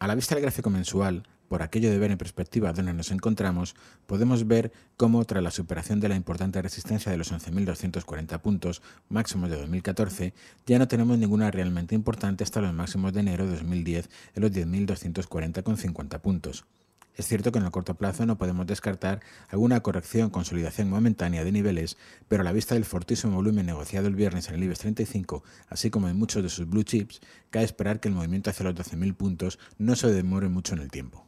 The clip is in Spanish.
A la vista del gráfico mensual, por aquello de ver en perspectiva dónde nos encontramos, podemos ver cómo tras la superación de la importante resistencia de los 11.240 puntos máximos de 2014, ya no tenemos ninguna realmente importante hasta los máximos de enero de 2010 en los 10.240,50 puntos. Es cierto que en el corto plazo no podemos descartar alguna corrección, consolidación momentánea de niveles, pero a la vista del fortísimo volumen negociado el viernes en el IBEX 35, así como en muchos de sus blue chips, cabe esperar que el movimiento hacia los 12.000 puntos no se demore mucho en el tiempo.